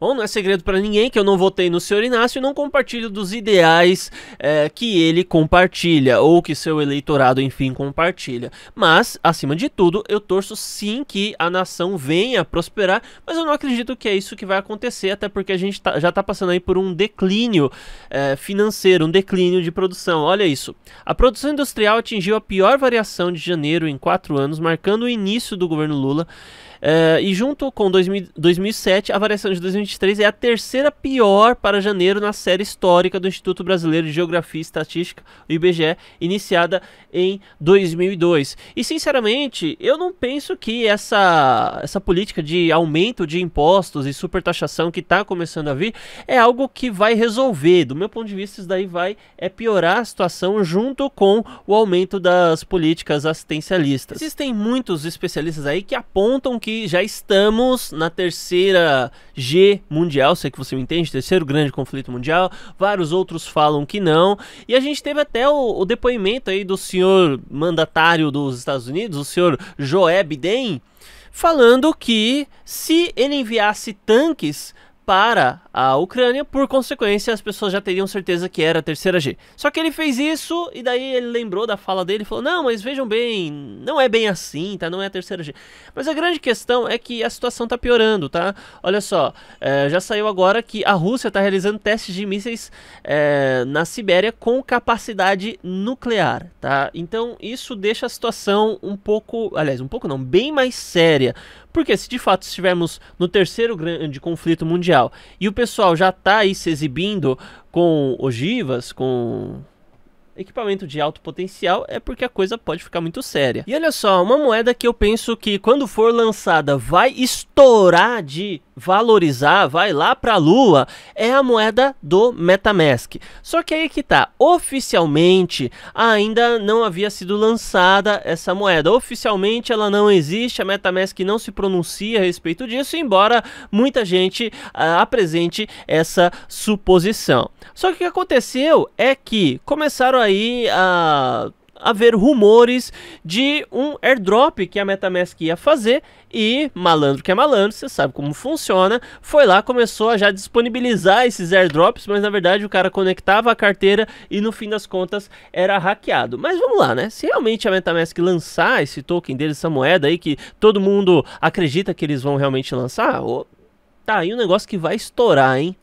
Bom, não é segredo para ninguém que eu não votei no senhor Inácio e não compartilho dos ideais é, que ele compartilha, ou que seu eleitorado, enfim, compartilha. Mas, acima de tudo, eu torço sim que a nação venha a prosperar, mas eu não acredito que é isso que vai acontecer, até porque a gente tá, já está passando aí por um declínio é, financeiro, um declínio de produção. Olha isso. A produção industrial atingiu a pior variação de janeiro em quatro anos, marcando o início do governo Lula. Uh, e junto com 2000, 2007, a variação de 2023 é a terceira pior para janeiro na série histórica do Instituto Brasileiro de Geografia e Estatística, o IBGE, iniciada em 2002. E sinceramente, eu não penso que essa, essa política de aumento de impostos e supertaxação que está começando a vir é algo que vai resolver. Do meu ponto de vista, isso daí vai é piorar a situação junto com o aumento das políticas assistencialistas. Existem muitos especialistas aí que apontam que que já estamos na terceira G mundial, sei é que você me entende, terceiro grande conflito mundial. Vários outros falam que não. E a gente teve até o, o depoimento aí do senhor mandatário dos Estados Unidos, o senhor Joe Biden, falando que se ele enviasse tanques para a Ucrânia, por consequência, as pessoas já teriam certeza que era a terceira G. Só que ele fez isso e daí ele lembrou da fala dele e falou: "Não, mas vejam bem, não é bem assim, tá? Não é a terceira G". Mas a grande questão é que a situação tá piorando, tá? Olha só, é, já saiu agora que a Rússia tá realizando testes de mísseis é, na Sibéria com capacidade nuclear, tá? Então isso deixa a situação um pouco, aliás, um pouco não, bem mais séria, porque se de fato estivermos no terceiro grande conflito mundial e o pessoal já está aí se exibindo com ogivas, com equipamento de alto potencial é porque a coisa pode ficar muito séria. E olha só, uma moeda que eu penso que quando for lançada vai estourar de valorizar, vai lá para a lua, é a moeda do MetaMask. Só que aí que tá, oficialmente ainda não havia sido lançada essa moeda. Oficialmente ela não existe, a MetaMask não se pronuncia a respeito disso, embora muita gente ah, apresente essa suposição. Só que o que aconteceu é que começaram a aí a haver rumores de um airdrop que a MetaMask ia fazer e malandro que é malandro, você sabe como funciona, foi lá, começou a já disponibilizar esses airdrops, mas na verdade o cara conectava a carteira e no fim das contas era hackeado. Mas vamos lá, né? Se realmente a MetaMask lançar esse token deles, essa moeda aí que todo mundo acredita que eles vão realmente lançar, tá aí um negócio que vai estourar, hein?